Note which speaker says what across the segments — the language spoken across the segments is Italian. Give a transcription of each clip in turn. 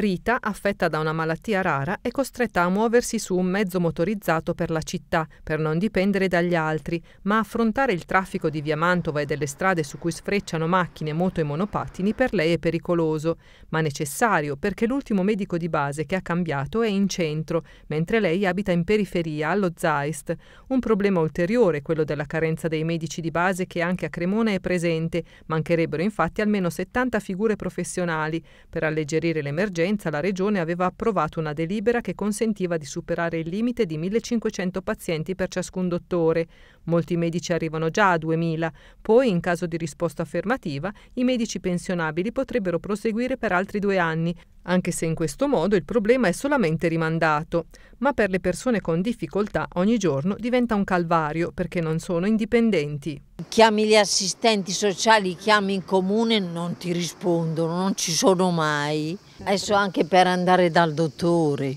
Speaker 1: Rita, affetta da una malattia rara, è costretta a muoversi su un mezzo motorizzato per la città, per non dipendere dagli altri, ma affrontare il traffico di via Mantova e delle strade su cui sfrecciano macchine, moto e monopattini per lei è pericoloso, ma necessario perché l'ultimo medico di base che ha cambiato è in centro, mentre lei abita in periferia, allo Zeist. Un problema ulteriore, quello della carenza dei medici di base che anche a Cremona è presente, mancherebbero infatti almeno 70 figure professionali per alleggerire l'emergenza ricorrenza la Regione aveva approvato una delibera che consentiva di superare il limite di 1500 pazienti per ciascun dottore. Molti medici arrivano già a 2000, poi in caso di risposta affermativa i medici pensionabili potrebbero proseguire per altri due anni, anche se in questo modo il problema è solamente rimandato. Ma per le persone con difficoltà
Speaker 2: ogni giorno diventa un calvario perché non sono indipendenti chiami gli assistenti sociali, chiami in comune, non ti rispondono, non ci sono mai. Adesso anche per andare dal dottore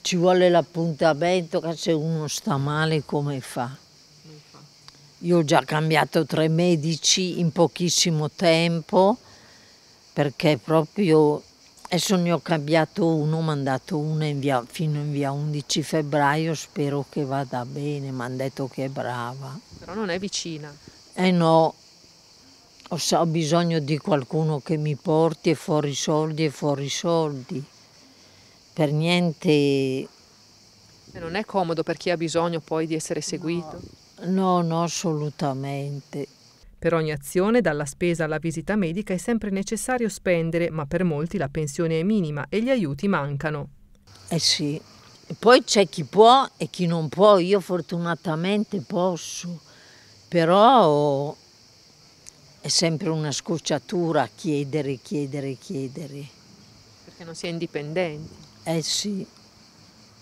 Speaker 2: ci vuole l'appuntamento che se uno sta male come fa? Io ho già cambiato tre medici in pochissimo tempo perché proprio adesso ne ho cambiato uno, ho mandato uno in via, fino in via 11 febbraio, spero che vada bene, mi hanno detto che è brava.
Speaker 1: Però non è vicina.
Speaker 2: Eh no, ho bisogno di qualcuno che mi porti e fuori soldi e fuori soldi. Per niente... Non è comodo per chi ha
Speaker 1: bisogno poi di essere seguito? No, no, no assolutamente. Per ogni azione, dalla spesa alla visita medica, è sempre necessario spendere, ma per molti la pensione è minima
Speaker 2: e gli aiuti mancano. Eh sì, poi c'è chi può e chi non può, io fortunatamente posso però è sempre una scocciatura chiedere, chiedere, chiedere. Perché
Speaker 1: non si è indipendenti.
Speaker 2: Eh sì,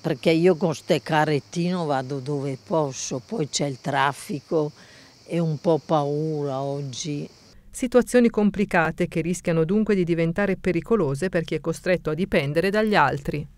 Speaker 2: perché io con ste carettino vado dove posso, poi c'è il traffico e un po' paura oggi.
Speaker 1: Situazioni complicate che rischiano dunque di diventare pericolose per chi è costretto a dipendere dagli altri.